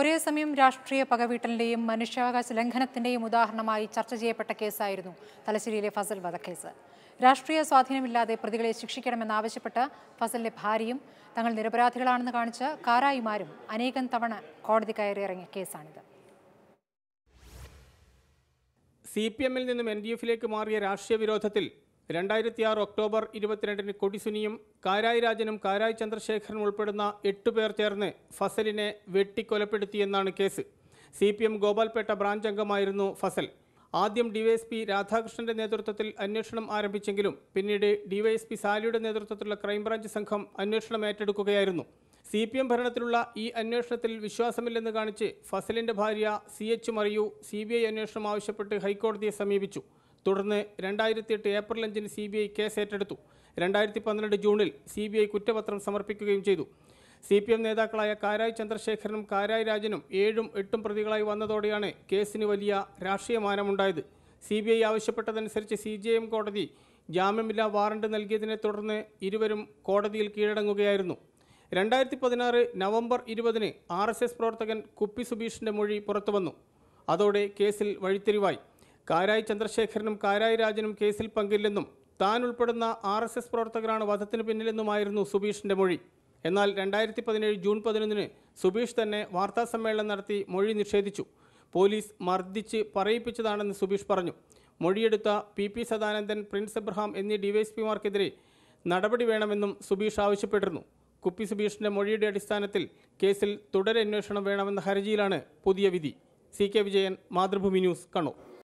ഒരേ സമയം രാഷ്ട്രീയ പകവീട്ടലിന്റെയും മനുഷ്യാവകാശ ലംഘനത്തിൻ്റെയും ഉദാഹരണമായി ചർച്ച ചെയ്യപ്പെട്ട കേസായിരുന്നു തലശ്ശേരിയിലെ ഫസൽ വധക്കേസ് രാഷ്ട്രീയ സ്വാധീനമില്ലാതെ പ്രതികളെ ശിക്ഷിക്കണമെന്നാവശ്യപ്പെട്ട് ഫസലിന്റെ ഭാര്യയും തങ്ങൾ നിരപരാധികളാണെന്ന് കാണിച്ച് കാരായിമാരും അനേകം തവണ കോടതി കയറി ഇറങ്ങിയ കേസാണിത് സി പി എമ്മിൽ നിന്നും എൻ ഡി എഫിലേക്ക് മാറിയ രാഷ്ട്രീയ വിരോധത്തിൽ രണ്ടായിരത്തി ആറ് ഒക്ടോബർ ഇരുപത്തിരണ്ടിന് കൊടിസുനിയും കാരായി രാജനും കാരായി ചന്ദ്രശേഖരനും ഉൾപ്പെടുന്ന എട്ട് പേർ ചേർന്ന് ഫസലിനെ വെട്ടിക്കൊലപ്പെടുത്തിയെന്നാണ് case C P M Gopalpetta branch അംഗമായിരുന്നു ഫസൽ ആദ്യം ഡിവൈഎസ്പി രാധാകൃഷ്ണന്റെ നേതൃത്വത്തിൽ അന്വേഷണം ആരംഭിച്ചെങ്കിലും പിന്നീട് ഡിവൈഎസ്പി സാലിയുടെ നേതൃത്വത്തിലുള്ള ക്രൈംബ്രാഞ്ച് സംഘം അന്വേഷണം ഏറ്റെടുക്കുകയായിരുന്നു സി പി എം ഭരണത്തിലുള്ള ഈ അന്വേഷണത്തിൽ വിശ്വാസമില്ലെന്ന് കാണിച്ച് ഫസലിന്റെ ഭാര്യ C H Mariyu C B I അന്വേഷണം ആവശ്യപ്പെട്ട് ഹൈക്കോടതിയെ സമീപിച്ചു തുടർന്ന് രണ്ടായിരത്തി എട്ട് ഏപ്രിൽ അഞ്ചിന് സി ബി ഐ കേസ് ഏറ്റെടുത്തു രണ്ടായിരത്തി പന്ത്രണ്ട് ജൂണിൽ സി ബി ഐ കുറ്റപത്രം സമർപ്പിക്കുകയും ചെയ്തു സി പി എം നേതാക്കളായ കാരായ് ചന്ദ്രശേഖരനും കാരായ് രാജനും ഏഴും എട്ടും പ്രതികളായി വന്നതോടെയാണ് കേസിന് വലിയ രാഷ്ട്രീയ മാനമുണ്ടായത് സി ബി ഐ ആവശ്യപ്പെട്ടതനുസരിച്ച് സി ജെ എം കോടതി ജാമ്യമില്ലാ വാറണ്ട് നൽകിയതിനെ തുടർന്ന് ഇരുവരും കോടതിയിൽ കീഴടങ്ങുകയായിരുന്നു രണ്ടായിരത്തി പതിനാറ് നവംബർ ഇരുപതിന് ആർ എസ് എസ് പ്രവർത്തകൻ കുപ്പി സുബീഷിൻ്റെ മൊഴി പുറത്തുവന്നു അതോടെ കേസിൽ വഴിത്തിരിവായി കാരായി ചന്ദ്രശേഖരനും കാരായി രാജനും കേസിൽ പങ്കില്ലെന്നും താൻ ഉൾപ്പെടുന്ന ആർ എസ് എസ് പ്രവർത്തകരാണ് വധത്തിന് പിന്നിലെന്നുമായിരുന്നു സുബീഷിന്റെ മൊഴി എന്നാൽ രണ്ടായിരത്തി പതിനേഴ് ജൂൺ പതിനൊന്നിന് സുബീഷ് തന്നെ വാർത്താസമ്മേളനം നടത്തി മൊഴി നിഷേധിച്ചു പോലീസ് മർദ്ദിച്ച് പറയിപ്പിച്ചതാണെന്ന് സുബീഷ് പറഞ്ഞു മൊഴിയെടുത്ത P P Sadanandan Prince Abraham എന്നീ ഡിവൈഎസ്പിമാർക്കെതിരെ നടപടി വേണമെന്നും സുബീഷ് ആവശ്യപ്പെട്ടിരുന്നു കുപ്പി സുബീഷിന്റെ മൊഴിയുടെ അടിസ്ഥാനത്തിൽ കേസിൽ തുടരന്വേഷണം വേണമെന്ന ഹർജിയിലാണ് പുതിയ വിധി C K Vijayan Mathrubhumi news Kannur